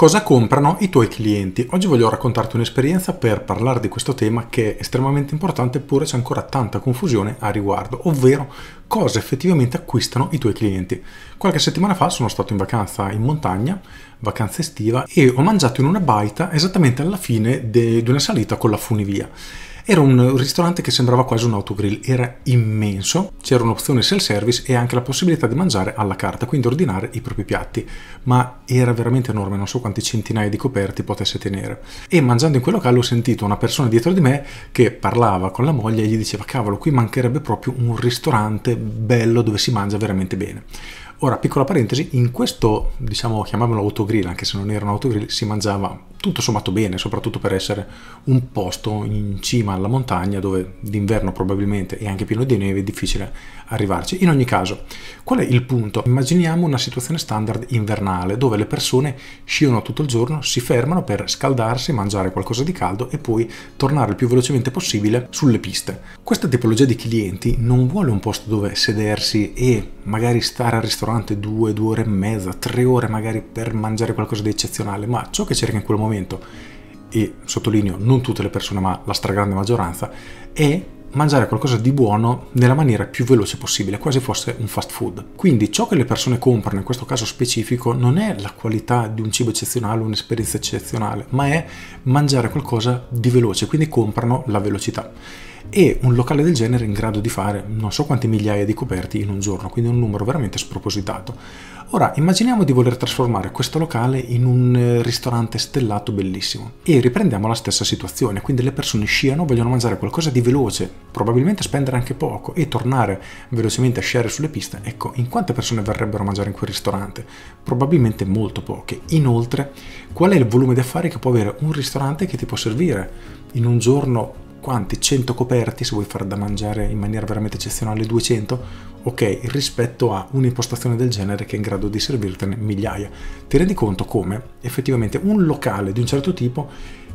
Cosa comprano i tuoi clienti? Oggi voglio raccontarti un'esperienza per parlare di questo tema che è estremamente importante eppure c'è ancora tanta confusione a riguardo, ovvero cosa effettivamente acquistano i tuoi clienti. Qualche settimana fa sono stato in vacanza in montagna, vacanza estiva, e ho mangiato in una baita esattamente alla fine di una salita con la funivia. Era un ristorante che sembrava quasi un autogrill, era immenso, c'era un'opzione self-service e anche la possibilità di mangiare alla carta, quindi ordinare i propri piatti, ma era veramente enorme, non so quanti centinaia di coperti potesse tenere. E mangiando in quel locale ho sentito una persona dietro di me che parlava con la moglie e gli diceva cavolo, qui mancherebbe proprio un ristorante bello dove si mangia veramente bene. Ora, piccola parentesi, in questo, diciamo, chiamiamolo autogrill, anche se non era un autogrill, si mangiava tutto sommato bene, soprattutto per essere un posto in cima alla montagna dove d'inverno probabilmente è anche pieno di neve è difficile arrivarci. In ogni caso, qual è il punto? Immaginiamo una situazione standard invernale dove le persone sciano tutto il giorno, si fermano per scaldarsi, mangiare qualcosa di caldo e poi tornare il più velocemente possibile sulle piste. Questa tipologia di clienti non vuole un posto dove sedersi e magari stare al ristorante ristorante due, due ore e mezza, tre ore magari per mangiare qualcosa di eccezionale, ma ciò che cerca in quel momento, e sottolineo non tutte le persone ma la stragrande maggioranza, è mangiare qualcosa di buono nella maniera più veloce possibile, quasi fosse un fast food. Quindi ciò che le persone comprano in questo caso specifico non è la qualità di un cibo eccezionale, un'esperienza eccezionale, ma è mangiare qualcosa di veloce, quindi comprano la velocità e un locale del genere è in grado di fare non so quante migliaia di coperti in un giorno, quindi un numero veramente spropositato. Ora immaginiamo di voler trasformare questo locale in un eh, ristorante stellato bellissimo e riprendiamo la stessa situazione, quindi le persone sciano, vogliono mangiare qualcosa di veloce, probabilmente spendere anche poco e tornare velocemente a sciare sulle piste. Ecco, in quante persone verrebbero a mangiare in quel ristorante? Probabilmente molto poche. Inoltre, qual è il volume di affari che può avere un ristorante che ti può servire in un giorno quanti? 100 coperti, se vuoi far da mangiare in maniera veramente eccezionale 200, ok, rispetto a un'impostazione del genere che è in grado di servirtene migliaia. Ti rendi conto come effettivamente un locale di un certo tipo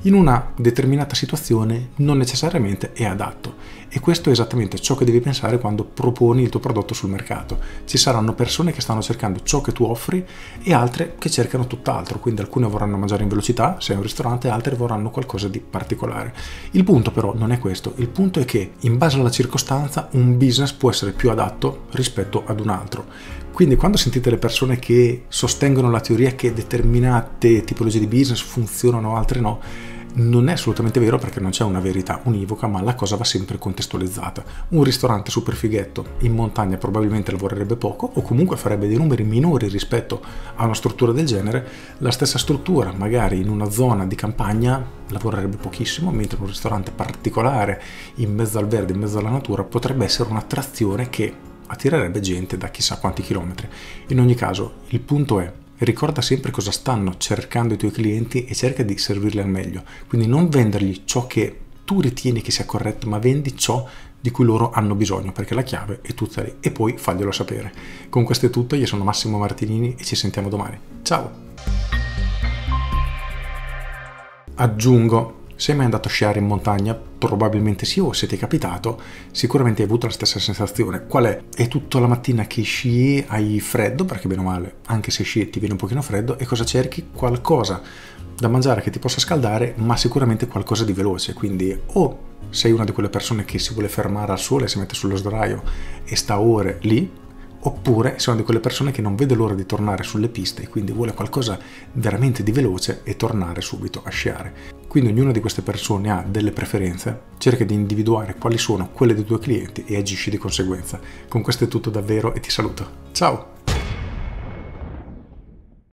in una determinata situazione non necessariamente è adatto. E questo è esattamente ciò che devi pensare quando proponi il tuo prodotto sul mercato. Ci saranno persone che stanno cercando ciò che tu offri e altre che cercano tutt'altro, quindi alcune vorranno mangiare in velocità se è un ristorante, altre vorranno qualcosa di particolare. Il punto però non è questo, il punto è che in base alla circostanza un business può essere più adatto rispetto ad un altro. Quindi quando sentite le persone che sostengono la teoria che determinate tipologie di business funzionano, altre no, non è assolutamente vero perché non c'è una verità univoca, ma la cosa va sempre contestualizzata. Un ristorante super fighetto in montagna probabilmente lavorerebbe poco o comunque farebbe dei numeri minori rispetto a una struttura del genere. La stessa struttura, magari in una zona di campagna, lavorerebbe pochissimo, mentre un ristorante particolare in mezzo al verde, in mezzo alla natura, potrebbe essere un'attrazione che attirerebbe gente da chissà quanti chilometri. In ogni caso, il punto è ricorda sempre cosa stanno cercando i tuoi clienti e cerca di servirli al meglio. Quindi non vendergli ciò che tu ritieni che sia corretto, ma vendi ciò di cui loro hanno bisogno, perché la chiave è tutta lì e poi faglielo sapere. Con questo è tutto, io sono Massimo Martinini e ci sentiamo domani. Ciao! Aggiungo sei mai andato a sciare in montagna? Probabilmente sì, o se ti è capitato, sicuramente hai avuto la stessa sensazione. Qual è? È tutta la mattina che sci, hai freddo, perché bene o male, anche se sci ti viene un pochino freddo, e cosa cerchi? Qualcosa da mangiare che ti possa scaldare, ma sicuramente qualcosa di veloce. Quindi o sei una di quelle persone che si vuole fermare al sole, si mette sullo sdraio e sta ore lì, oppure sei una di quelle persone che non vede l'ora di tornare sulle piste e quindi vuole qualcosa veramente di veloce e tornare subito a sciare. Quindi ognuna di queste persone ha delle preferenze, cerca di individuare quali sono quelle dei tuoi clienti e agisci di conseguenza. Con questo è tutto davvero e ti saluto. Ciao!